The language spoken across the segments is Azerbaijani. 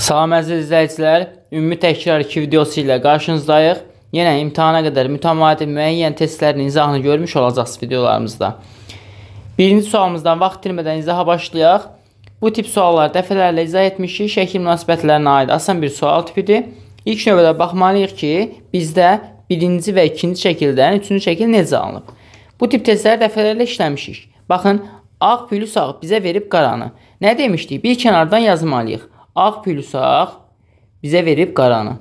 Salam əziz izləyicilər, ümumi təkrar 2 videosu ilə qarşınızdayıq. Yenə imtahana qədər mütəmadi müəyyən testlərin izahını görmüş olacaqsınız videolarımızda. Birinci sualımızdan vaxt itirmədən izaha başlayaq. Bu tip suallar dəfələrlə izah etmişik, şəkil münasibətlərinə aid asan bir sual tipidir. İlk növbədə baxmalıyıq ki, bizdə birinci və ikinci şəkildən üçüncü şəkil necə alınıb? Bu tip testləri dəfələrlə işləmişik. Baxın, ağ plus ağ bizə verib qaranı. Nə demişdik? Bir kənardan yazmalıyıq. Ağ plyusaq bizə verib qaranı.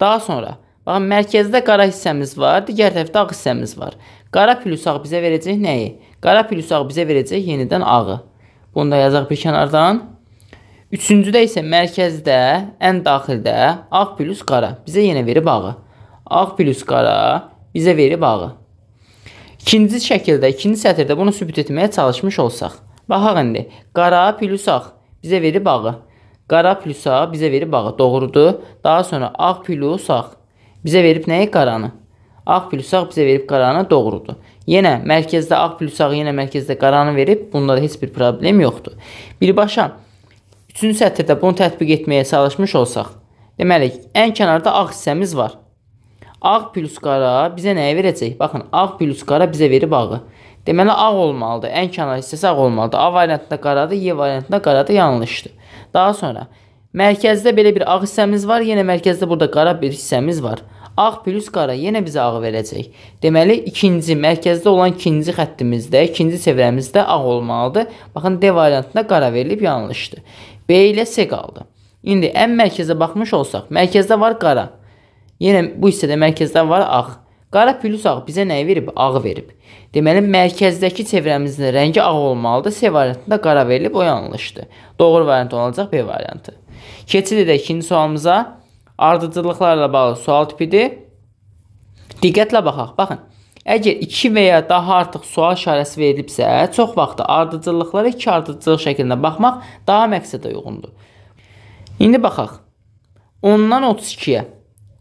Daha sonra, baxın, mərkəzdə qara hissəmiz var, digər tərəfdə ağ hissəmiz var. Qara plyusaq bizə verəcək nəyi? Qara plyusaq bizə verəcək yenidən ağı. Bunu da yazaq bir kənardan. Üçüncüdə isə mərkəzdə, ən daxildə ağ plus qara bizə yenə verib ağı. Ağ plus qara bizə verib ağı. İkinci şəkildə, ikinci sətirdə bunu sübut etməyə çalışmış olsaq. Baxaq indi. Qara plus ağ bizə verib ağı. Qara plusa bizə verib bağı, doğrudur. Daha sonra ağ plus ağ. Bizə verib nəyi? Qaranı. Ağ plus ağ bizə verib qaranı, doğrudur. Yenə mərkəzdə ağ plus ağ, yenə mərkəzdə qaranı verib, bunda da heç bir problem yoxdur. Birbaşa 3-cü sətirdə bunu tətbiq etməyə çalışmış olsaq, deməli, ən kənarda ağ hissəmiz var. Ağ plus qara bizə nəyi verəcək? Baxın, ağ plus qara bizə verib ağı. Deməli, ağ olmalıdır. Ən kənar hissəsi ağ olmalıdır. A variantında qaradır, Y variantında qaradır, yanlışdır. Daha sonra mərkəzdə belə bir ağ hissəmiz var, yenə mərkəzdə burada qara bir hissəmiz var. Ağ plus qara yenə bizə ağı verəcək. Deməli, ikinci, mərkəzdə olan ikinci xəttimizdə, ikinci çevrəmizdə ağ olmalıdır. Baxın, D variantında qara verilib yanlışdır. B ilə S qaldı. İndi ən mərkəzə baxmış olsaq, mərkəzdə var qara. Yenə bu hissədə mərkəzdə var ağ. Qara plyus ağı bizə nə verib? Ağ verib. Deməli, mərkəzdəki çevrəmizin rəngi ağ olmalıdır. C variantında qara verilib, o yanlışdır. Doğru variant olacaq B variantı. Keçid edək ikinci sualımıza. Ardıcılıqlarla bağlı sual tipidir. Diqqətlə baxaq. Baxın. Əgər 2 və ya daha artıq sual işarəsi verilibsə, çox vaxt ardıcıllıqlara iki ardıcıllıq şəklində baxmaq daha məqsədə uyğundur. İndi baxaq. 10-dan 32-yə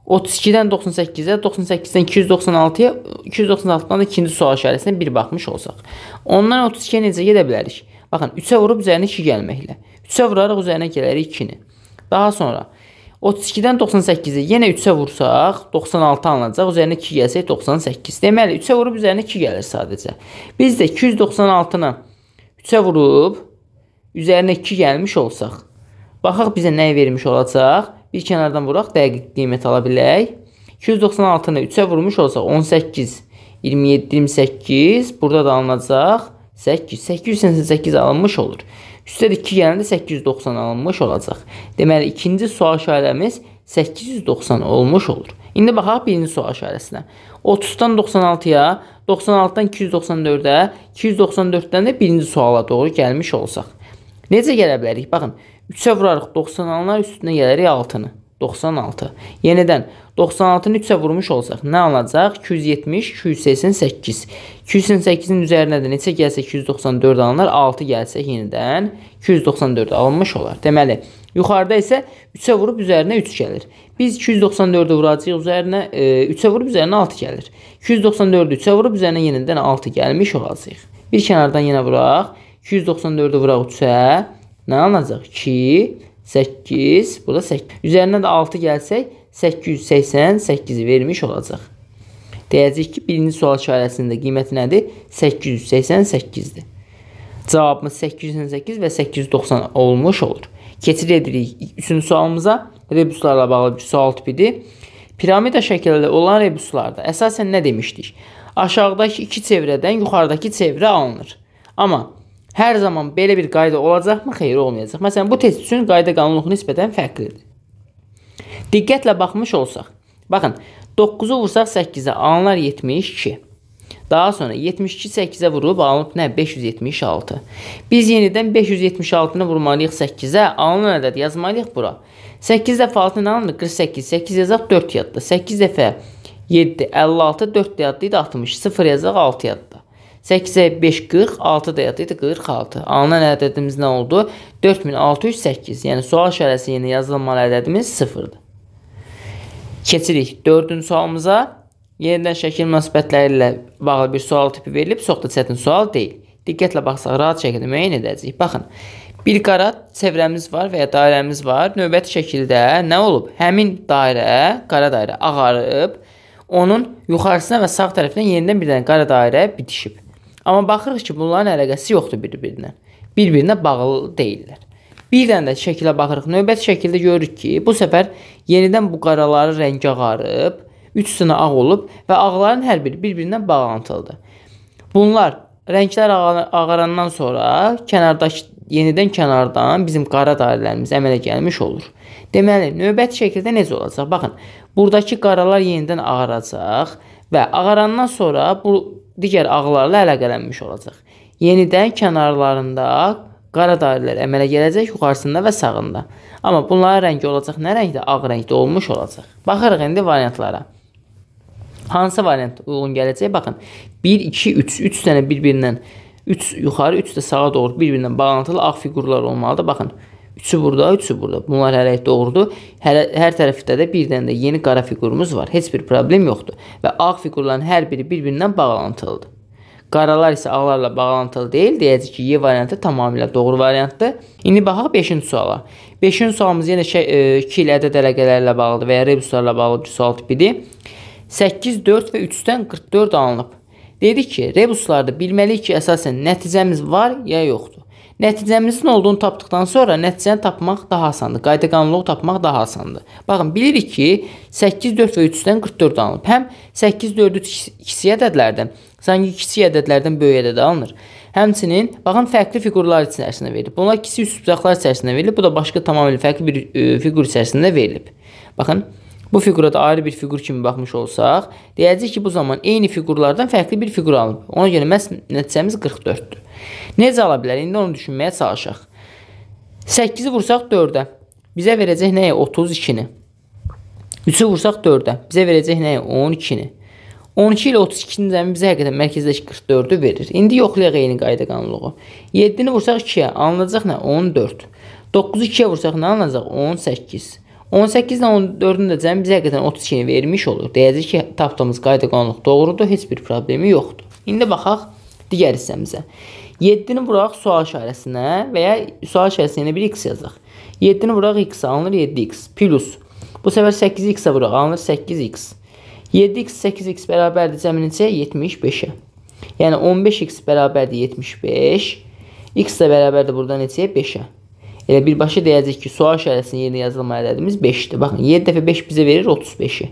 32-dən 98-ə, 98-dən 296-ya, 296-dan da ikinci sual işarəsinə bir baxmış olsaq. Ondan 32-yə necə gedə bilərik? Baxın, 3-ə vurub üzərinə 2 gəlməklə. 3-ə vuraraq üzərinə gələrik 2-ni. Daha sonra 32-dən 98-ə yenə 3-ə vursaq, 96 alınacaq. Üzərinə 2 gəlsək 98. Deməli, 3-ə vurub üzərinə 2 gəlir sadəcə. Biz də 296-nı 3-ə vurub üzərinə 2 gəlmiş olsaq, baxaq bizə nəyi vermiş olacaq? bir kənardan vuraq, dəqiq qiymət ala bilək. 296-nı 3-ə vurmuş olsaq 18, 27, 28, burada da alınacaq 8, 888 alınmış olur. Üstə 2 gələndə 890 alınmış olacaq. Deməli, ikinci sual işarəmiz 890 olmuş olur. İndi baxaq birinci sual işarəsinə. 30-dan 96-ya, 96-dan 294-ə, 294-dən də birinci suala doğru gəlmiş olsaq. Necə gələ bilərik? Baxın, 294 3-ə vurarıq 90-dan üstünə gələrik 6-nı. 96. Yenidən 96-nı 3-ə vurmuş olsaq nə alınacaq? 270, 288. 288-in üzərinə də neçə gəlsə 294 alınır, 6 gəlsə yenidən 294 alınmış olar. Deməli, yuxarıda isə 3-ə vurub üzərinə 3 gəlir. Biz 294-ü vuracağıq üzərinə, 3-ə e, vurub üzərinə 6 gəlir. 294-ü 3-ə vurub üzərinə yenidən 6 gəlmiş olacaq. Bir kənardan yenə vuraq. 294-ü vuraq 3-ə, nə alınacaq? 2, 8, burada 8. Üzərindən də 6 gəlsək, 888-i vermiş olacaq. Deyəcək ki, birinci sual işarəsində qiyməti nədir? 888-dir. Cavabımız 808 və 890 olmuş olur. Keçid edirik üçüncü sualımıza. Rebuslarla bağlı bir sual tipidir. Piramida şəkilində olan rebuslarda əsasən nə demişdik? Aşağıdakı iki çevrədən yuxarıdakı çevrə alınır. Amma Hər zaman belə bir qayda olacaqmı, xeyir olmayacaq. Məsələn, bu test üçün qayda qanunluğu nisbətən fərqlidir. Diqqətlə baxmış olsaq, baxın, 9-u vursaq 8-ə alınar 72. Daha sonra 72 8-ə vurulub alınıb nə? 576. Biz yenidən 576-nı vurmalıyıq 8-ə, alınan ədəd yazmalıyıq bura. 8 dəfə 6 ilə alınır 48. 8 yazaq 4 yadda. 8 dəfə 7 56 4 yadda idi 60. 0 yazaq 6 yadda. 8-ə 5 40, 6 da yadıydı 46. Alınan ədədimiz nə oldu? 4608. Yəni sual işarəsi yeni yazılmalı ədədimiz 0-dır. Keçirik 4-cü sualımıza. Yenidən şəkil münasibətləri ilə bağlı bir sual tipi verilib, çox da çətin sual deyil. Diqqətlə baxsaq rahat şəkildə müəyyən edəcəyik. Baxın. Bir qara çevrəmiz var və ya dairəmiz var. Növbəti şəkildə nə olub? Həmin dairə, qara dairə ağarıb, onun yuxarısına və sağ tərəfindən yenidən bir dənə qara dairə bitişib. Amma baxırıq ki, bunların əlaqəsi yoxdur bir-birinə. Bir-birinə bağlı deyillər. Bir dənə də şəkilə baxırıq. Növbəti şəkildə görürük ki, bu səfər yenidən bu qaraları rəngə ağarıb, üçsünə ağ olub və ağların hər biri bir-birinə bağlantılıdır. Bunlar rənglər ağarandan sonra kənardakı yenidən kənardan bizim qara dairələrimiz əmələ gəlmiş olur. Deməli, növbəti şəkildə necə olacaq? Baxın, burdakı qaralar yenidən ağaracaq və ağarandan sonra bu digər ağlarla əlaqələnmiş olacaq. Yenidən kənarlarında qara dairələr əmələ gələcək yuxarısında və sağında. Amma bunların rəngi olacaq nə rəngdə? Ağ rəngdə olmuş olacaq. Baxırıq indi variantlara. Hansı variant uyğun gələcək? Baxın, 1, 2, 3, 3 dənə bir-birindən 3 yuxarı, 3 də sağa doğru bir-birindən bağlantılı ağ fiqurlar olmalıdır. Baxın, 1, Üçü burada, üçü burada. Bunlar hələ doğrudur. Hələ, hər tərəfdə də bir dənə də yeni qara fiqurumuz var. Heç bir problem yoxdur. Və ağ fiqurların hər biri bir-birindən bağlantılıdır. Qaralar isə ağlarla bağlantılı deyil. Deyəcək ki, Y variantı tamamilə doğru variantdır. İndi baxaq 5-ci suala. 5-ci sualımız yenə 2 e, ilə ədəd əlaqələrlə bağlıdır və ya rebuslarla bağlı bir sual tipidir. 8, 4 və 3-dən 44 alınıb. Dedik ki, rebuslarda bilməliyik ki, əsasən nəticəmiz var ya yoxdur. Nəticəmizin olduğunu tapdıqdan sonra nəticəni tapmaq daha asandır. Qayda qanunluq tapmaq daha asandır. Baxın, bilirik ki, 8, 4 və 3-dən 44 alınıb. Həm 8, 4-ü kiçik ədədlərdən, sanki kiçik ədədlərdən böyük ədəd alınır. Həmçinin, baxın, fərqli fiqurlar içərisində verilib. Bunlar kiçik üst bucaqlar içərisində verilib. Bu da başqa tamamilə fərqli bir e, fiqur içərisində verilib. Baxın, bu fiqura da ayrı bir fiqur kimi baxmış olsaq, deyəcəyik ki, bu zaman eyni fiqurlardan fərqli bir fiqur alınıb. Ona görə məhz nəticəmiz 44-dür. Necə ala bilərik? İndi onu düşünməyə çalışaq. 8-i vursaq 4-ə, bizə verəcək nəyə? 32-ni. 3-ü vursaq 4-ə, bizə verəcək nəyə? 12-ni. 12 ilə 32-nin cəmi bizə həqiqətən mərkəzdəki 44-ü verir. İndi yoxlayaq eyni qayda qanunluğu. 7-ni vursaq 2-yə, alınacaq nə? 14. 9-u 2-yə vursaq nə alınacaq? 18. 18 ilə 14-ün də cəmi bizə qədər 32-ni vermiş olur. Deyəcək ki, tapdığımız qayda qanunluq doğrudur, heç bir problemi yoxdur. İndi baxaq digər hissəmizə. 7-ni vuraq sual işarəsinə və ya sual işarəsinə bir x yazaq. 7-ni vuraq x alınır 7x plus. Bu səfər 8x-ə vuraq alınır 8x. 7x 8x bərabərdir cəmi neçə? 75-ə. Yəni 15x bərabərdir 75. X də bərabərdir burada neçəyə? 5-ə. Elə birbaşa deyəcək ki, sual işarəsinin yerinə yazılma ədədimiz 5-dir. Baxın, 7 dəfə 5 bizə verir 35-i.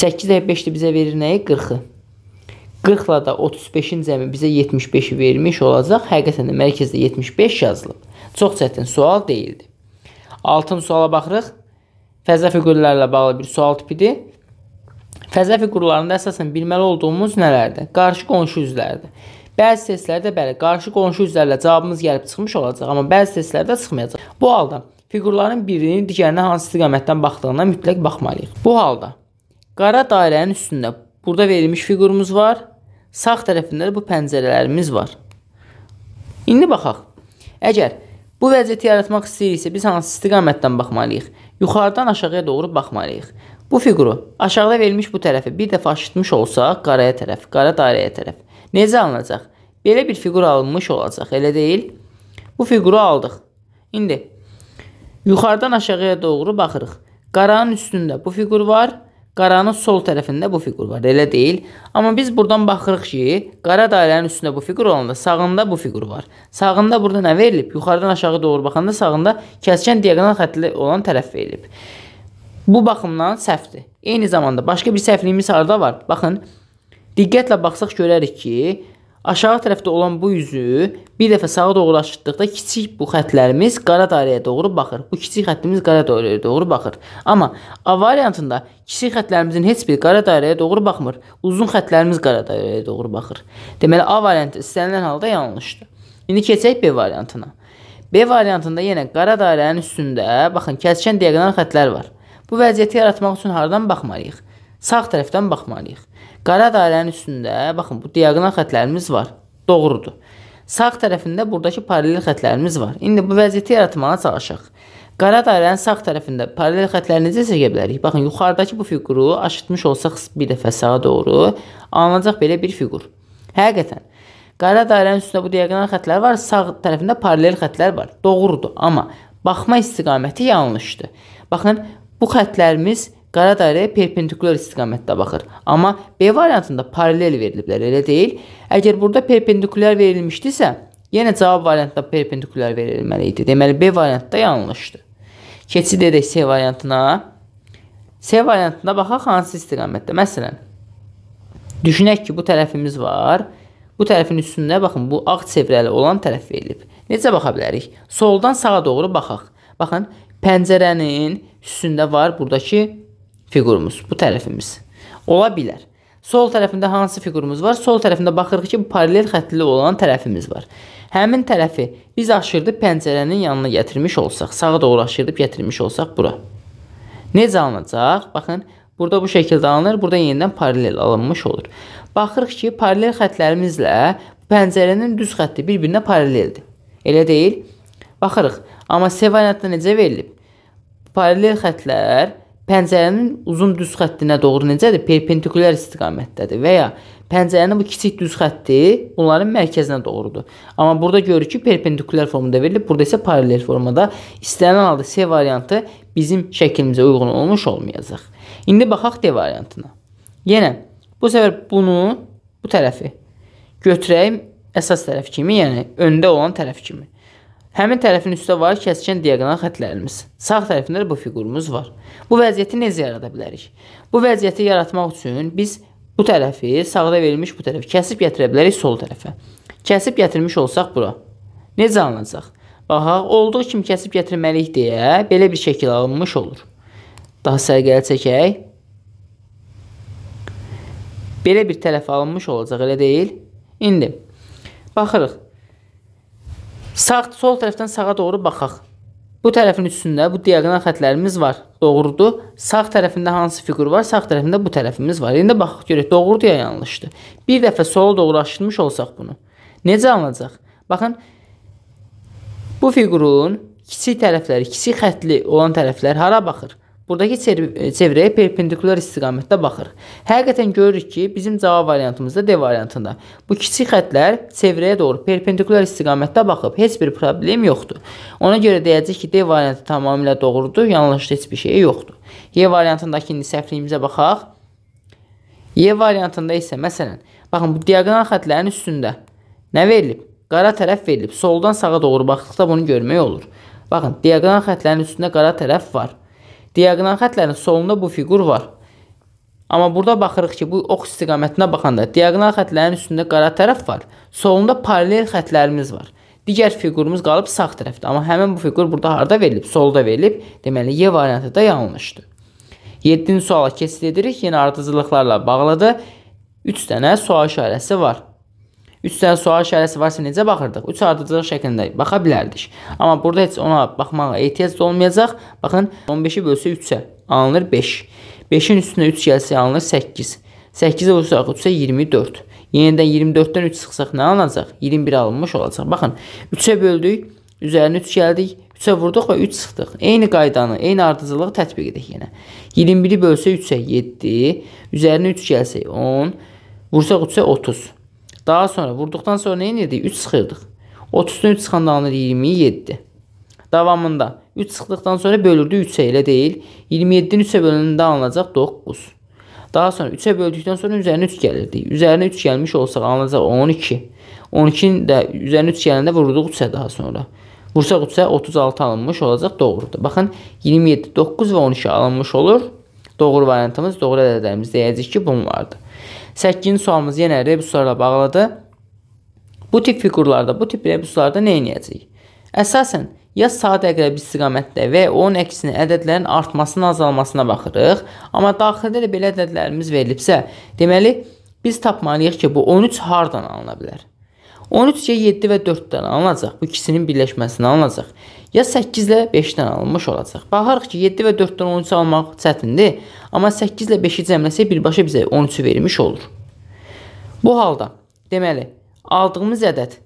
8 dəfə 5 də bizə verir nəyi? 40-ı. 40-la da 35-in cəmi bizə 75-i vermiş olacaq. Həqiqətən də mərkəzdə 75 yazılıb. Çox çətin sual deyildi. Altın suala baxırıq. Fəzə fiqurlarla bağlı bir sual tipidir. Fəzə fiqurlarında əsasən bilməli olduğumuz nələrdir? Qarşı qonşu üzvlərdir. Bəzi testlərdə bəli, qarşı qonşu üzərlə cavabımız gəlib çıxmış olacaq, amma bəzi testlərdə çıxmayacaq. Bu halda fiqurların birinin digərinə hansı istiqamətdən baxdığına mütləq baxmalıyıq. Bu halda qara dairənin üstündə burada verilmiş fiqurumuz var. Sağ tərəfində də bu pəncərələrimiz var. İndi baxaq. Əgər bu vəziyyəti yaratmaq istəyiriksə, biz hansı istiqamətdən baxmalıyıq? Yuxarıdan aşağıya doğru baxmalıyıq. Bu fiquru aşağıda verilmiş bu tərəfi bir dəfə aşıtmış olsaq, qaraya tərəf, qara dairəyə tərəf. Necə alınacaq? Belə bir fiqur alınmış olacaq, elə deyil? Bu fiquru aldıq. İndi yuxarıdan aşağıya doğru baxırıq. Qaranın üstündə bu fiqur var, qaranın sol tərəfində bu fiqur var, elə deyil? Amma biz buradan baxırıq ki, qara dairənin üstündə bu fiqur olanda sağında bu fiqur var. Sağında burada nə verilib? Yuxarıdan aşağı doğru baxanda sağında kəskin diaqonal xəttli olan tərəf verilib. Bu baxımdan səhvdir. Eyni zamanda başqa bir səhvliyimiz harda var? Baxın, Diqqətlə baxsaq görərik ki, aşağı tərəfdə olan bu üzü bir dəfə sağa doğru aşırtdıqda kiçik bu xətlərimiz qara dairəyə doğru baxır. Bu kiçik xəttimiz qara dairəyə doğru baxır. Amma A variantında kiçik xətlərimizin heç biri qara dairəyə doğru baxmır. Uzun xətlərimiz qara dairəyə doğru baxır. Deməli A variantı istənilən halda yanlışdır. İndi keçək B variantına. B variantında yenə qara dairənin üstündə baxın kəskin diaqonal xətlər var. Bu vəziyyəti yaratmaq üçün hardan baxmalıyıq? Sağ tərəfdən baxmalıyıq. Qara dairənin üstündə, baxın, bu diaqonal xətlərimiz var. Doğrudur. Sağ tərəfində buradakı paralel xətlərimiz var. İndi bu vəziyyəti yaratmağa çalışaq. Qara dairənin sağ tərəfində paralel xətləri necə çəkə bilərik? Baxın, yuxarıdakı bu fiquru aşıtmış olsaq bir dəfə sağa doğru alınacaq belə bir fiqur. Həqiqətən, qara dairənin üstündə bu diaqonal xətlər var, sağ tərəfində paralel xətlər var. Doğrudur, amma baxma istiqaməti yanlışdır. Baxın, bu xətlərimiz qara dairəyə perpendikulyar istiqamətdə baxır. Amma B variantında paralel veriliblər, elə deyil? Əgər burada perpendikulyar verilmişdisə, yenə cavab variantında perpendikulyar verilməli idi. Deməli B variantda yanlışdır. Keçid edək C variantına. C variantına baxaq hansı istiqamətdə? Məsələn, düşünək ki, bu tərəfimiz var. Bu tərəfin üstündə baxın, bu ağ çevrəli olan tərəf verilib. Necə baxa bilərik? Soldan sağa doğru baxaq. Baxın, pəncərənin üstündə var burdakı fiqurumuz, bu tərəfimiz. Ola bilər. Sol tərəfində hansı fiqurumuz var? Sol tərəfində baxırıq ki, paralel xəttli olan tərəfimiz var. Həmin tərəfi biz aşırdıb pəncərənin yanına gətirmiş olsaq, sağa doğru aşırdıb gətirmiş olsaq bura. Necə alınacaq? Baxın, burada bu şəkildə alınır, burada yenidən paralel alınmış olur. Baxırıq ki, paralel xətlərimizlə pəncərənin düz xətti bir-birinə paraleldir. Elə deyil? Baxırıq. Amma C variantda necə verilib? Paralel xətlər pəncərənin uzun düz xəttinə doğru necədir? Perpendikulyar istiqamətdədir və ya pəncərənin bu kiçik düz xətti onların mərkəzinə doğrudur. Amma burada görürük ki, perpendikulyar formada verilib, burada isə paralel formada. İstənilən halda C variantı bizim şəklimizə uyğun olmuş olmayacaq. İndi baxaq D variantına. Yenə bu səfər bunu bu tərəfi götürəyim əsas tərəf kimi, yəni öndə olan tərəf kimi. Həmin tərəfin üstə var kəskin diaqonal xətlərimiz. Sağ tərəfində bu fiqurumuz var. Bu vəziyyəti necə yarada bilərik? Bu vəziyyəti yaratmaq üçün biz bu tərəfi, sağda verilmiş bu tərəfi kəsib gətirə bilərik sol tərəfə. Kəsib gətirmiş olsaq bura. Necə alınacaq? Baxaq, olduğu kimi kəsib gətirməliyik deyə belə bir şəkil alınmış olur. Daha sərgəli çəkək. Belə bir tərəf alınmış olacaq, elə deyil? İndi baxırıq. Sağ sol tərəfdən sağa doğru baxaq. Bu tərəfin üstündə bu diaqonal xətlərimiz var. Doğrudur. Sağ tərəfində hansı fiqur var? Sağ tərəfində bu tərəfimiz var. İndi baxaq görək doğrudur ya yanlışdır. Bir dəfə sola doğru aşırmış olsaq bunu. Necə alınacaq? Baxın. Bu fiqurun kiçik tərəfləri, kiçik xətli olan tərəflər hara baxır? Buradakı çevrəyə e, perpendikulyar istiqamətdə baxır. Həqiqətən görürük ki, bizim cavab variantımızda D variantında. Bu kiçik xətlər çevrəyə doğru perpendikulyar istiqamətdə baxıb, heç bir problem yoxdur. Ona görə deyəcək ki, D variantı tamamilə doğrudur, yanlışda heç bir şey yoxdur. Y variantındakı indi səhvliyimizə baxaq. Y variantında isə məsələn, baxın bu diaqonal xətlərin üstündə nə verilib? Qara tərəf verilib. Soldan sağa doğru baxdıqda bunu görmək olur. Baxın, diaqonal xətlərin üstündə qara tərəf var. Diagonal xətlərin solunda bu fiqur var. Amma burada baxırıq ki, bu ox istiqamətinə baxanda diagonal xətlərin üstündə qara tərəf var. Solunda paralel xətlərimiz var. Digər fiqurumuz qalıb sağ tərəfdə, amma həmin bu fiqur burada harda verilib? Solda verilib. Deməli, Y variantı da yanlışdır. 7-ci suala keçid edirik. Yenə ardıcılıqlarla bağlıdır. 3 dənə sual işarəsi var. 3 sual sual işarəsi varsa necə baxırdıq? 3 ardıcıl şəklində baxa bilərdik. Amma burada heç ona baxmağa ehtiyac olmayacaq. Baxın, 15-i bölsə 3-ə alınır 5. 5-in üstünə 3 gəlsə alınır 8. 8-i vursaq 3-ə 24. Yenidən 24-dən 3 çıxsaq nə alınacaq? 21 alınmış olacaq. Baxın, 3-ə böldük, üzərinə 3 gəldik. 3-ə vurduq və 3 çıxdıq. Eyni qaydanı, eyni ardıcılığı tətbiq edək yenə. 21-i bölsə 3-ə 7, üzərinə 3 gəlsək 10, vursaq 3-ə 30. Daha sonra vurduqdan sonra nə edirdik? 3 sıxırdıq. 30-dan 3 çıxandan 27. Davamında 3 çıxdıqdan sonra bölürdü 3-ə, elə deyil. 27-nin 3-ə bölünəndə alınacaq 9. Daha sonra 3-ə böldükdən sonra üzərinə 3 gəlirdi. Üzərinə 3 gəlmiş olsaq alınacaq 12. 12-nin də üzərinə 3 gələndə vurduq 3-ə daha sonra. Vursaq 3-ə 36 alınmış olacaq, doğrudur. Baxın, 27, 9 və 12 alınmış olur. Doğru variantımız, doğru ədədlərimiz deyəcək ki, bunlardır. 8-ci sualımız yenə rebuslarla bağlıdır. Bu tip fiqurlarda, bu tip rebuslarda nə edəcəyik? Əsasən ya sadə əqrəb istiqamətdə və onun əksinə ədədlərin artmasına, azalmasına baxırıq. Amma daxildə də belə ədədlərimiz verilibsə, deməli biz tapmalıyıq ki, bu 13 hardan alına bilər? 13-yə 7 və 4-dən alınacaq. Bu ikisinin birləşməsini alınacaq. Ya 8-lə 5-dən alınmış olacaq. Baxarıq ki, 7 və 4-dən 13 almaq çətindir, amma 8-lə 5-i cəmləsək birbaşa bizə 13-ü vermiş olur. Bu halda, deməli, aldığımız ədəd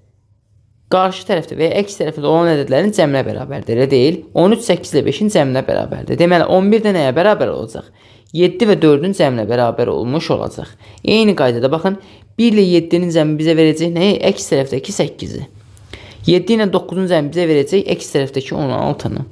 qarşı tərəfdə və ya əks tərəfdə olan ədədlərin cəminə bərabərdir, elə deyil? 13 8 ilə 5-in cəminə bərabərdir. Deməli 11 də nəyə bərabər olacaq? 7 və 4-ün cəminə bərabər olmuş olacaq. Eyni qaydada baxın, 1 ilə 7-nin cəmi bizə verəcək nəyi? Əks tərəfdəki 8-i. 7 ilə 9-un cəmi bizə verəcək əks tərəfdəki 16-nı.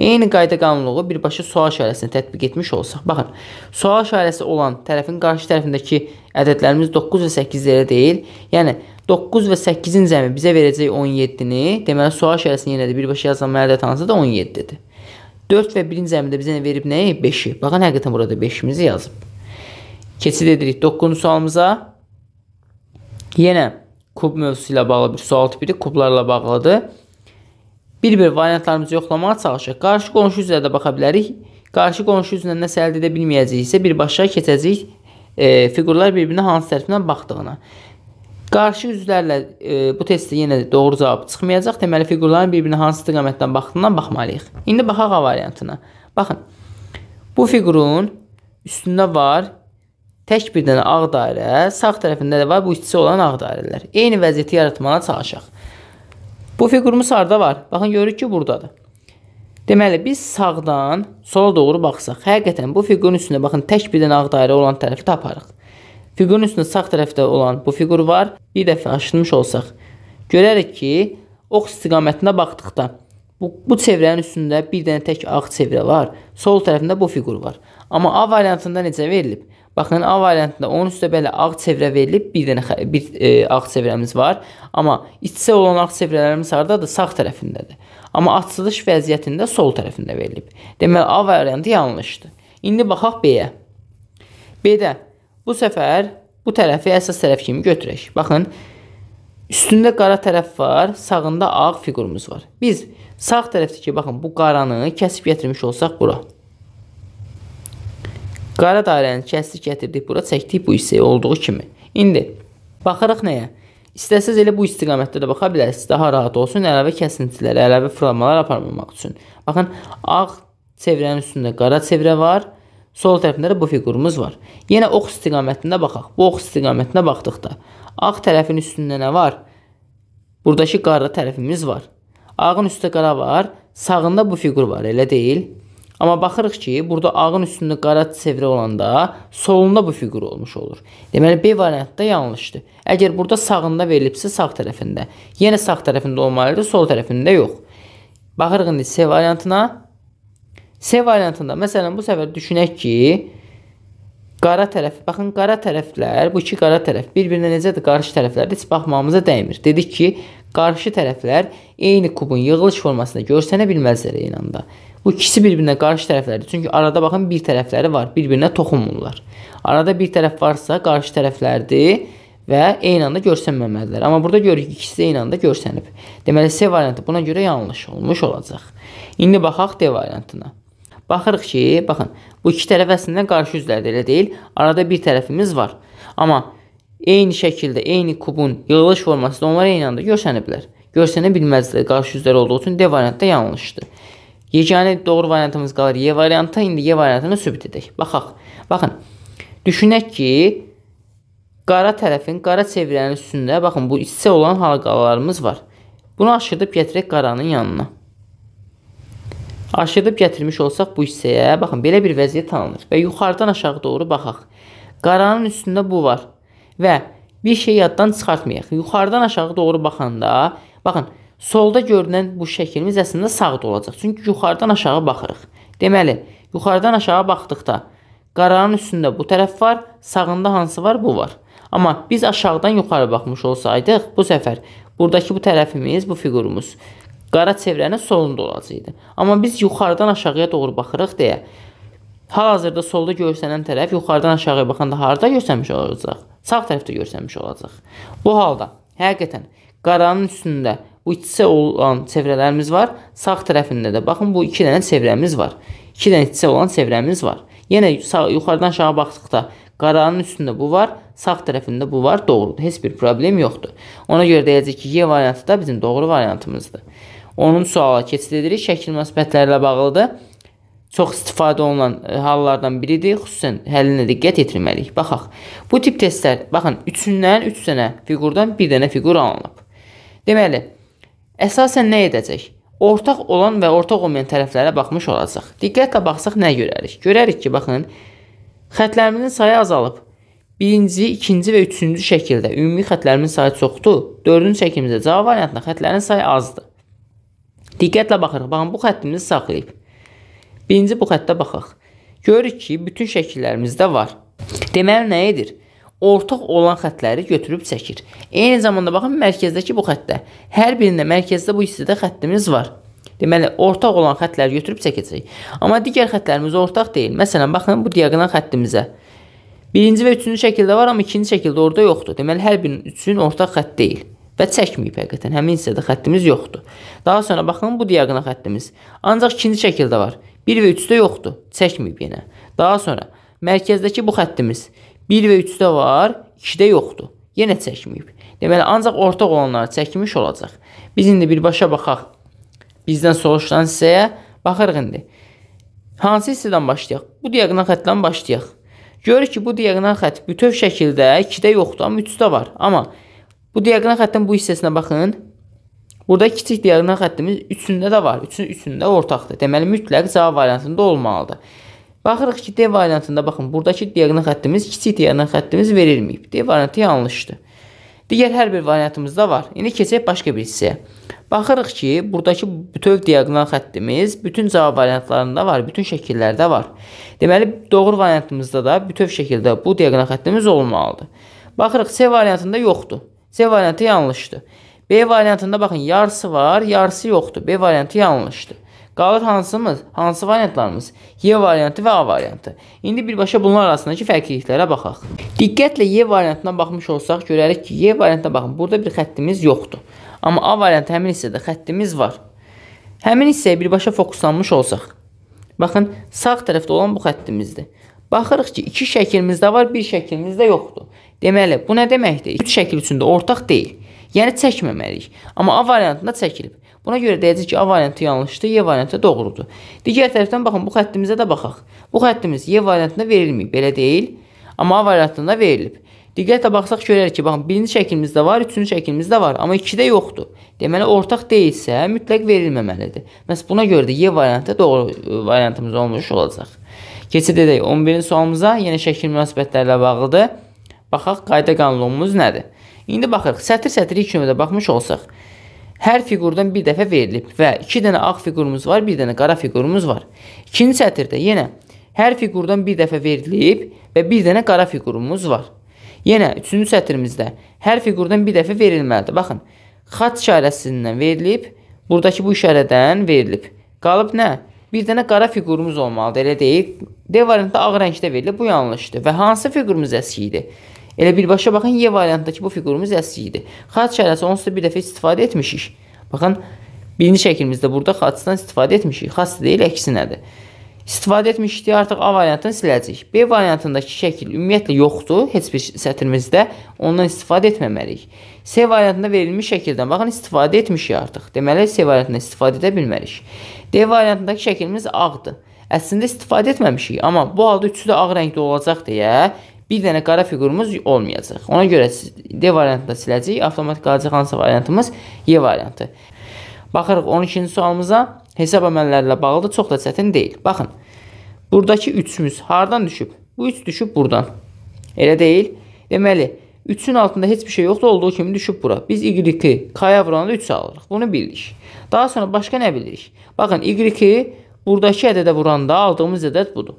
Eyni qayda qanunluğu birbaşa sual işarəsini tətbiq etmiş olsaq, baxın, sual işarəsi olan tərəfin qarşı tərəfindəki ədədlərimiz 9 və 8-lərə deyil, yəni 9 və 8-in cəmi bizə verəcək 17-ni, deməli sual işarəsini yenə də birbaşa yazılan ədəd hansısa da 17-dir. 4 və 1-in cəmi də bizə verib nəyi? 5-i. Baxın, həqiqətən burada 5-imizi yazıb. Keçid edirik 9-cu sualımıza. Yenə kub mövzusu ilə bağlı bir sual tipidir, kublarla bağlıdır. Bir-bir variantlarımızı yoxlamağa çalışaq. Qarşı qonşu üzrə də baxa bilərik. Qarşı qonşu üzrə nəsə əldə edə bilməyəcəyiksə, birbaşa keçəcəyik e, fiqurlar bir-birinə hansı tərəfindən baxdığına. Qarşı üzvlərlə e, bu testdə yenə doğru cavab çıxmayacaq. Deməli fiqurların bir-birinə hansı istiqamətdən baxdığına baxmalıyıq. İndi baxaq A variantına. Baxın. Bu fiqurun üstündə var tək bir dənə ağ dairə, sağ tərəfində də var bu ikisi olan ağ dairələr. Eyni vəziyyəti yaratmağa çalışaq. Bu fiqurumuz harda var? Baxın, görürük ki, buradadır. Deməli, biz sağdan sola doğru baxsaq, həqiqətən bu fiqurun üstündə, baxın, tək bir dənə ağ dairə olan tərəfi taparıq. Fiqurun üstündə sağ tərəfdə olan bu fiqur var. Bir dəfə aşınmış olsaq, görərik ki, ox istiqamətində baxdıqda bu, bu çevrənin üstündə bir dənə tək ağ çevrə var. Sol tərəfində bu fiqur var. Amma A variantında necə verilib? Baxın, A variantında 13 üstə belə ağ çevrə verilib, bir dənə bir e, ağ çevrəmiz var. Amma içsə olan ağ çevrələrimiz hardadır? Sağ tərəfindədir. Amma açılış vəziyyətində sol tərəfində verilib. Deməli A variantı yanlışdır. İndi baxaq B-yə. B-də bu səfər bu tərəfi əsas tərəf kimi götürək. Baxın, üstündə qara tərəf var, sağında ağ fiqurumuz var. Biz sağ tərəfdəki baxın bu qaranı kəsib gətirmiş olsaq bura. Qara dairəni kəsdik, gətirdik bura, çəkdik bu hissəyə olduğu kimi. İndi baxırıq nəyə? İstəsəz elə bu istiqamətdə də baxa bilərsiniz. Daha rahat olsun əlavə kəsintiləri, əlavə fırlanmalar aparmamaq üçün. Baxın, ağ çevrənin üstündə qara çevrə var. Sol tərəfində də bu fiqurumuz var. Yenə ox istiqamətində baxaq. Bu ox istiqamətində baxdıqda ağ tərəfin üstündə nə var? Buradakı qara tərəfimiz var. Ağın üstdə qara var, sağında bu fiqur var, elə deyil? Amma baxırıq ki, burada A-ın üstündə qara çevrə olanda solunda bu fiqur olmuş olur. Deməli B variantı da yanlışdır. Əgər burada sağında verilibsə sağ tərəfində, yenə sağ tərəfində olmalıdır, sol tərəfində yox. Baxırıq indi C variantına. C variantında məsələn bu səfər düşünək ki, qara tərəf, baxın qara tərəflər, bu iki qara tərəf bir-birinə necədir? Qarşı tərəflərdir. Heç baxmağımıza dəymir. Dedik ki, qarşı tərəflər eyni kubun yığılış formasında görsənə bilməzlər eyni anda. Bu ikisi bir-birinə qarşı tərəflərdir. Çünki arada baxın bir tərəfləri var, bir-birinə toxunmurlar. Arada bir tərəf varsa qarşı tərəflərdir və eyni anda görsənməməlidirlər. Amma burada görürük ikisi eyni anda görsənib. Deməli C variantı buna görə yanlış olmuş olacaq. İndi baxaq D variantına. Baxırıq ki, baxın, bu iki tərəf əslində qarşı üzlərdir, elə deyil? Arada bir tərəfimiz var. Amma eyni şəkildə, eyni kubun yığılış formasında onlar eyni anda görsəniblər. Görsənə bilməzlər qarşı üzlər olduğu üçün D variantı yanlışdır. Yeganə doğru variantımız qalır Y variantı. İndi Y variantını sübut edək. Baxaq. Baxın. Düşünək ki, qara tərəfin qara çevirənin üstündə baxın bu içsə olan halqalarımız var. Bunu aşırdıb gətirək qaranın yanına. Aşırdıb gətirmiş olsaq bu hissəyə, baxın, belə bir vəziyyət tanınır və yuxarıdan aşağı doğru baxaq. Qaranın üstündə bu var və bir şey yaddan çıxartmayaq. Yuxarıdan aşağı doğru baxanda, baxın, Solda görünən bu şəklimiz əslində sağda olacaq. Çünki yuxarıdan aşağı baxırıq. Deməli, yuxarıdan aşağı baxdıqda qaranın üstündə bu tərəf var, sağında hansı var, bu var. Amma biz aşağıdan yuxarı baxmış olsaydıq, bu səfər buradakı bu tərəfimiz, bu fiqurumuz qara çevrənin solunda olacaqdı. Amma biz yuxarıdan aşağıya doğru baxırıq deyə hal-hazırda solda görsənən tərəf yuxarıdan aşağıya baxanda harda görsənmiş olacaq? Sağ tərəfdə görsənmiş olacaq. Bu halda həqiqətən qaranın üstündə iç-içə olan çevrələrimiz var. Sağ tərəfində də baxın bu 2 dənə çevrəmiz var. 2 dənə iç-içə olan çevrəmiz var. Yenə sağ yuxarıdan aşağı baxdıqda qaranın üstündə bu var, sağ tərəfində bu var. Doğrudur. Heç bir problem yoxdur. Ona görə deyəcək ki, Y variantı da bizim doğru variantımızdır. Onun suala keçid edirik. Şəkil münasibətləri ilə bağlıdır. Çox istifadə olunan e, hallardan biridir. Xüsusən həllinə diqqət yetirməliyik. Baxaq. Bu tip testlər, baxın, 3-dən 3 dənə figurdan 1 dənə figur alınıb. Deməli, Əsasən nə edəcək? Ortaq olan və ortaq olmayan tərəflərə baxmış olacaq. Diqqətlə baxsaq nə görərik? Görərik ki, baxın, xətlərimizin sayı azalıb. 1-ci, 2-ci və 3-cü şəkildə ümumi xətlərimin sayı çoxdur. 4-cü şəklimizdə cavab variantında xətlərin sayı azdır. Diqqətlə baxırıq. Baxın, bu xəttimizi saxlayıb. 1-ci bu xəttə baxaq. Görürük ki, bütün şəkillərimizdə var. Deməli nə edir? ortaq olan xətləri götürüb çəkir. Eyni zamanda baxın mərkəzdəki bu xəttdə. Hər birində mərkəzdə bu hissədə xəttimiz var. Deməli, ortaq olan xətləri götürüb çəkəcəyik. Amma digər xətlərimiz ortaq deyil. Məsələn, baxın bu diaqonal xəttimizə. Birinci və üçüncü şəkildə var, amma ikinci şəkildə orada yoxdur. Deməli, hər birinin üçün ortaq xətt deyil və çəkməyib həqiqətən. Həmin hissədə xəttimiz yoxdur. Daha sonra baxın bu diaqonal xəttimiz. Ancaq ikinci şəkildə var. 1 və 3-də yoxdur. Çəkməyib yenə. Daha sonra mərkəzdəki bu xəttimiz 1 və 3-də var, 2-də yoxdur. Yenə çəkməyib. Deməli, ancaq ortaq olanları çəkmiş olacaq. Biz indi birbaşa baxaq. Bizdən soruşulan hissəyə baxırıq indi. Hansı hissədən başlayaq? Bu diaqonal xəttdən başlayaq. Görürük ki, bu diaqonal xətt bütöv şəkildə 2-də yoxdur, amma 3-də var. Amma bu diaqonal xəttin bu hissəsinə baxın. Burada kiçik diaqonal xəttimiz 3-ündə də var. 3-ün 3-ündə ortaqdır. Deməli mütləq cavab variantında olmalıdır. Baxırıq ki, D variantında baxın, buradakı diaqonal xəttimiz, kiçik diaqonal xəttimiz verilməyib. D variantı yanlışdır. Digər hər bir variantımız da var. İndi keçək başqa bir hissəyə. Baxırıq ki, buradakı bütöv diaqonal xəttimiz bütün cavab variantlarında var, bütün şəkillərdə var. Deməli, doğru variantımızda da bütöv şəkildə bu diaqonal xəttimiz olmalıdır. Baxırıq, C variantında yoxdur. C variantı yanlışdır. B variantında baxın, yarısı var, yarısı yoxdur. B variantı yanlışdır. Qalır hansımız? Hansı variantlarımız? Y variantı və A variantı. İndi birbaşa bunlar arasındakı fərqliliklərə baxaq. Diqqətlə Y variantına baxmış olsaq, görərik ki, Y variantına baxın, burada bir xəttimiz yoxdur. Amma A variantı həmin hissədə xəttimiz var. Həmin hissəyə birbaşa fokuslanmış olsaq, baxın, sağ tərəfdə olan bu xəttimizdir. Baxırıq ki, iki şəkilimiz də var, bir şəkilimiz də yoxdur. Deməli, bu nə deməkdir? Üç şəkil üçün də ortaq deyil. Yəni çəkməməliyik. Amma A variantında çəkilib. Buna görə deyəcək ki, A variantı yanlışdır, Y variantı doğrudur. Digər tərəfdən baxın, bu xəttimizə də baxaq. Bu xəttimiz Y variantında verilməyib, belə deyil. Amma A variantında verilib. Diqqətlə baxsaq görərik ki, baxın, birinci şəklimizdə var, üçüncü şəklimizdə var, amma ikidə yoxdur. Deməli, ortaq deyilsə, mütləq verilməməlidir. Məs buna görə də Y variantı doğru e, variantımız olmuş olacaq. Keçid edək 11-ci sualımıza, yenə şəkil münasibətlərlə bağlıdır. Baxaq, qayda qanunumuz nədir? İndi baxırıq, sətir-sətiri iki növdə baxmış olsaq, hər fiqurdan bir dəfə verilib və 2 dənə ağ fiqurumuz var, 1 dənə qara fiqurumuz var. İkinci sətirdə yenə hər fiqurdan bir dəfə verilib və 1 dənə qara fiqurumuz var. Yenə 3-cü sətrimizdə hər fiqurdan bir dəfə verilməlidir. Baxın, xaç işarəsindən verilib, buradakı bu işarədən verilib. Qalıb nə? Bir dənə qara fiqurumuz olmalıdır, elə deyil. D variantda ağ rəngdə verilib, bu yanlışdır. Və hansı fiqurumuz əskik idi? Elə birbaşa baxın Y variantındakı bu fiqurumuz əskikdir. Xaç şərəsi onsuz bir dəfə istifadə etmişik. Baxın, birinci şəkilimizdə burada xaçdan istifadə etmişik. Xaç deyil, əksinədir. İstifadə etmişdik, artıq A variantını siləcəyik. B variantındakı şəkil ümumiyyətlə yoxdur, heç bir sətrimizdə ondan istifadə etməməliyik. C variantında verilmiş şəkildən baxın, istifadə etmişik artıq. Deməli, C variantından istifadə edə bilmərik. D variantındakı şəklimiz ağdır. Əslində istifadə etməmişik, amma bu halda üçü də ağ rəngdə olacaq deyə bir dənə qara fiqurumuz olmayacaq. Ona görə D variantını da siləcəyik. Avtomatik qalacaq hansısa variantımız Y variantı. Baxırıq 12-ci sualımıza. Hesab əməllərlə bağlı çox da çətin deyil. Baxın. Buradakı 3-ümüz hardan düşüb? Bu 3 düşüb buradan. Elə deyil. Deməli, 3-ün altında heç bir şey yoxdur, olduğu kimi düşüb bura. Biz y-i kaya vuranda 3 alırıq. Bunu bilirik. Daha sonra başqa nə bilirik? Baxın, y-i buradakı ədədə vuranda aldığımız ədəd budur.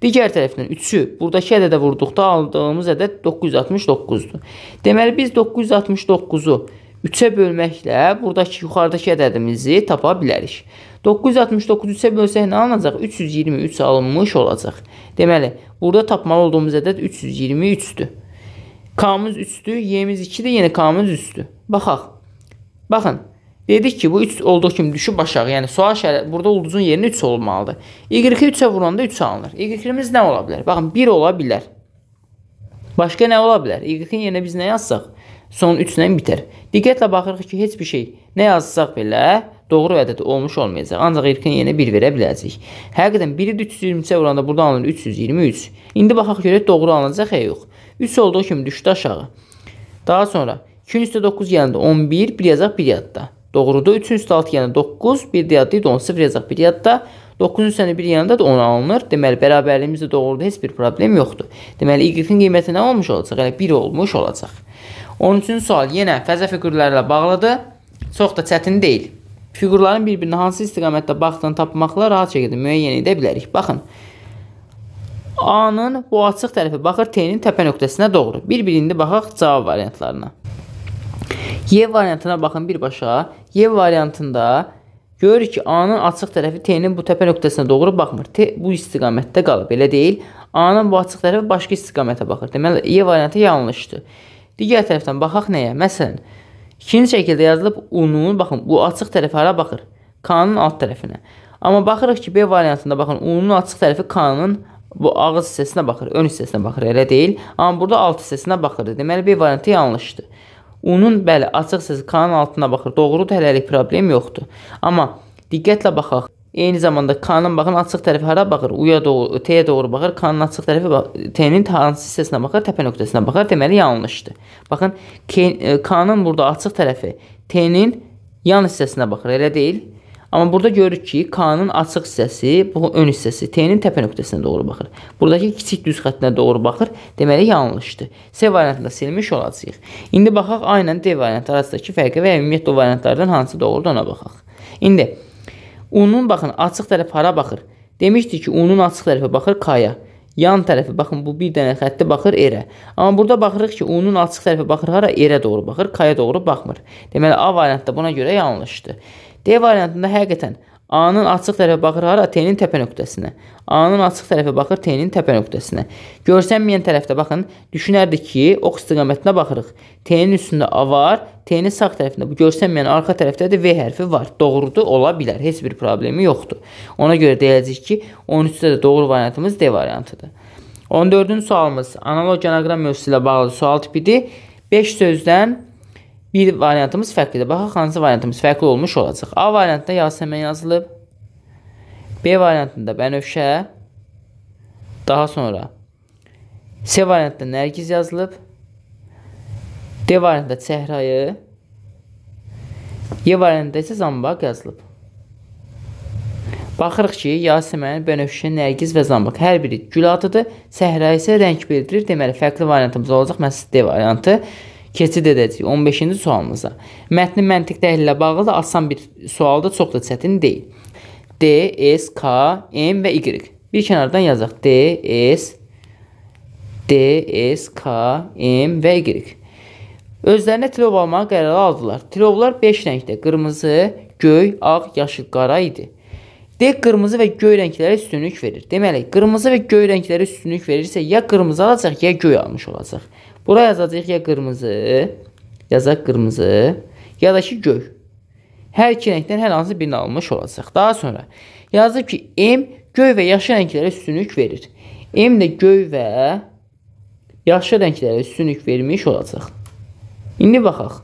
Digər tərəfdən 3-ü buradakı ədədə vurduqda aldığımız ədəd 969-dur. Deməli, biz 969-u 3-ə bölməklə buradakı yuxarıdakı ədədimizi tapa bilərik. 969-u 3-ə bölsək nə alınacaq? 323 alınmış olacaq. Deməli, burada tapmalı olduğumuz ədəd 323-dür. K-mız 3-dür, Y-miz 2-dir, yenə yəni K-mız 3-dür. Baxaq. Baxın, Dedik ki, bu 3 olduğu kimi düşüb aşağı. Yəni sual şərh burada ulduzun yerinə 3 olmalıdır. Y-i 3-ə vuranda 3 alınır. Y-imiz nə ola bilər? Baxın, 1 ola bilər. Başqa nə ola bilər? Y-in yerinə biz nə yazsaq, son 3 ilə bitər. Diqqətlə baxırıq ki, heç bir şey nə yazsaq belə doğru ədəd olmuş olmayacaq. Ancaq Y-in yerinə 1 verə biləcəyik. Həqiqətən 1-i 323-ə vuranda burada alınır 323. İndi baxaq görək doğru alınacaq ya yox. 3 olduğu kimi düşdü aşağı. Daha sonra 2 üstə 9 gəlində 11, bir yazaq bir yadda. Doğrudur. 3 üstə 6 yəni 9, 1 yadda 10 0 yazacaq bir yadda. 9-cu səni bir yanında da 10 alınır. Deməli, bərabərliyimiz də doğrudur, heç bir problem yoxdur. Deməli, y-in qiyməti nə olmuş olacaq? Elə 1 olmuş olacaq. 13-cü sual yenə fəzə fiqürlərlə bağlıdır. Çox da çətin deyil. Fiqurların bir-birinə hansı istiqamətdə baxdığını tapmaqla rahat şəkildə müəyyən edə bilərik. Baxın, A-nın bu açıq tərəfi baxır T-nin təpə nöqtəsinə doğru. Bir-birində baxaq cavab variantlarına. Y variantına baxın birbaşa. Y variantında görürük ki, A-nın açıq tərəfi T-nin bu təpə nöqtəsinə doğru baxmır. T bu istiqamətdə qalıb, elə deyil. A-nın bu açıq tərəfi başqa istiqamətə baxır. Deməli, Y variantı yanlışdır. Digər tərəfdən baxaq nəyə? Məsələn, ikinci şəkildə yazılıb U-nun, baxın, bu açıq tərəfi hara baxır? K-nın alt tərəfinə. Amma baxırıq ki, B variantında baxın, U-nun açıq tərəfi K-nın bu ağız hissəsinə baxır, ön hissəsinə baxır, elə deyil. Amma burada alt hissəsinə baxırdı. Deməli, B variantı yanlışdır. Unun bəli, açıq siz kanın altına baxır. Doğrudur, hələlik problem yoxdur. Amma diqqətlə baxaq. Eyni zamanda kanın baxın açıq tərəfi hara baxır? Uya doğru, T-yə doğru baxır. Kanın açıq tərəfi T-nin hansı hissəsinə baxır? Təpə nöqtəsinə baxır. Deməli yanlışdır. Baxın, K e, kanın burada açıq tərəfi T-nin yan hissəsinə baxır. Elə deyil? Amma burada görürük ki, K-nın açıq hissəsi, bu ön hissəsi T-nin təpə nöqtəsinə doğru baxır. Buradakı kiçik düz xəttinə doğru baxır. Deməli yanlışdır. C variantını da silmiş olacağıq. İndi baxaq A ilə D variantı arasındakı fərqə və ya ümumiyyətlə o variantlardan hansı doğrudur ona baxaq. İndi U-nun baxın açıq tərəfi hara baxır? Demişdik ki, U-nun açıq tərəfi baxır K-ya yan tərəfi baxın bu bir dənə xətti baxır erə. Amma burada baxırıq ki, unun açıq tərəfi baxır hara? Erə doğru baxır, kaya doğru baxmır. Deməli A variantı da buna görə yanlışdır. D variantında həqiqətən A-nın açıq tərəfə baxır hara? T-nin təpə nöqtəsinə. A-nın açıq tərəfə baxır T-nin təpə nöqtəsinə. Görsənməyən tərəfdə baxın, düşünərdik ki, ox istiqamətinə baxırıq. T-nin üstündə A var, T-nin sağ tərəfində bu görsənməyən arxa tərəfdə də V hərfi var. Doğrudur, ola bilər. Heç bir problemi yoxdur. Ona görə deyəcəyik ki, 13-də də doğru variantımız D variantıdır. 14-cü sualımız analoq anagram mövzusu ilə bağlı sual tipidir. 5 sözdən bir variantımız fərqlidir. Baxaq hansı variantımız fərqli olmuş olacaq. A variantında Yasəmən yazılıb. B variantında bənövşə. Daha sonra C variantında Nərgiz yazılıb. D variantında Səhrayı. E variantında isə Zambaq yazılıb. Baxırıq ki, Yasəmən, Bənövşə, Nərgiz və Zambaq hər biri gül atıdır. Səhra isə rəng bildirir. Deməli, fərqli variantımız olacaq. Məhz D variantı keçid edəcəyik 15-ci sualımıza. Mətni məntiq təhlillə bağlı da asan bir sualdır, çox da çətin deyil. D, S, K, M və Y. Bir kənardan yazaq. D, S, D, S, K, M və Y. Özlərinə tilov almağa qərarı aldılar. Tilovlar 5 rəngdə: qırmızı, göy, ağ, yaşıl, qara idi. D qırmızı və göy rənglərə üstünlük verir. Deməli, qırmızı və göy rənglərə üstünlük verirsə, ya qırmızı alacaq, ya göy almış olacaq. Bura yazacağıq ya qırmızı, yazaq qırmızı, ya da ki göy. Hər iki rəngdən hər hansı birini almış olacaq. Daha sonra yazıb ki, M göy və yaşıl rənglərə üstünlük verir. M də göy və yaşıl rənglərə üstünlük vermiş olacaq. İndi baxaq.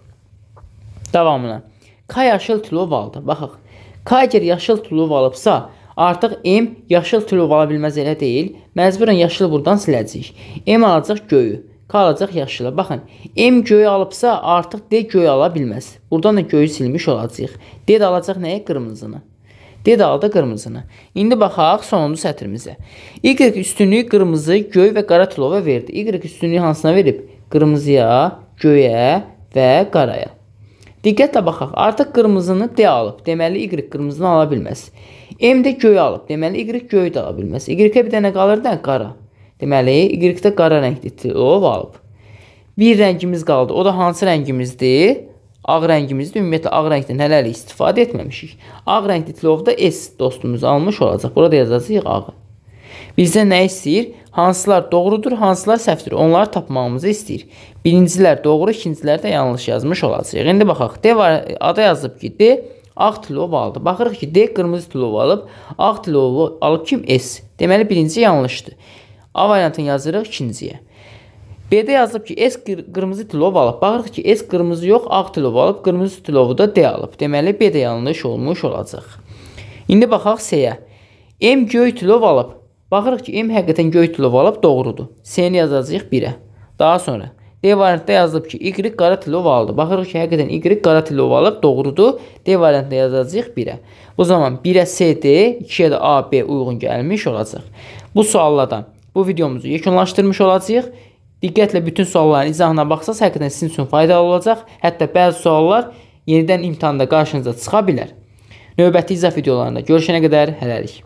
Davamına. K yaşıl tilov aldı. Baxaq. K əgər yaşıl tilov alıbsa, artıq M yaşıl tilov ala bilməz elə deyil. Məcburən yaşılı buradan siləcəyik. M alacaq göyü qalacaq yaxşıla. Baxın, M göy alıbsa, artıq D göy ala bilməz. Buradan da göyü silmiş olacaq. D də alacaq nəyə? Qırmızını. D də aldı qırmızını. İndi baxaq sonuncu sətrimizə. Y üstünlüyü qırmızı, göy və qara tilova verdi. Y üstünlüyü hansına verib? Qırmızıya, göyə və qaraya. Diqqətlə baxaq. Artıq qırmızını D alıb. Deməli Y qırmızını ala bilməz. M də göy alıb. Deməli Y göy də ala bilməz. Y-ə bir dənə qalır da qara. Deməli, Y-də qara rəngdir, o alıb. Bir rəngimiz qaldı. O da hansı rəngimizdir? Ağ rəngimizdə ümumiyyətlə ağ rəngdən hələlik istifadə etməmişik. Ağ rəngli tilovda S dostumuz almış olacaq. Burada yazacağıq ağı. Bizdə nə istəyir? Hansılar doğrudur, hansılar səhvdir? Onları tapmağımızı istəyir. Birincilər doğru, ikincilər də yanlış yazmış olacaq. İndi baxaq. D var, ada yazıb ki, D ağ tilov aldı. Baxırıq ki, D qırmızı tilov alıb, ağ tilovu alıb kim? S. Deməli birinci yanlışdır. A variantını yazırıq ikinciyə. B-də yazılıb ki, S qırmızı tilov alıb. Baxırıq ki, S qırmızı yox, ağ tilov alıb, qırmızı tilovu da D alıb. Deməli, B də yanlış olmuş olacaq. İndi baxaq C-yə. M göy tilov alıb. Baxırıq ki, M həqiqətən göy tilov alıb, doğrudur. C-ni yazacağıq 1-ə. Daha sonra D variantda yazılıb ki, Y qara tilov aldı. Baxırıq ki, həqiqətən Y qara tilov alıb, doğrudur. D variantda yazacağıq 1-ə. Bu zaman 1-ə CD, 2-yə də AB uyğun gəlmiş olacaq. Bu sualladan bu videomuzu yekunlaşdırmış olacağıq. Diqqətlə bütün sualların izahına baxsaz, həqiqətən sizin üçün faydalı olacaq. Hətta bəzi suallar yenidən imtahanda qarşınıza çıxa bilər. Növbəti izah videolarında görüşənə qədər hələlik.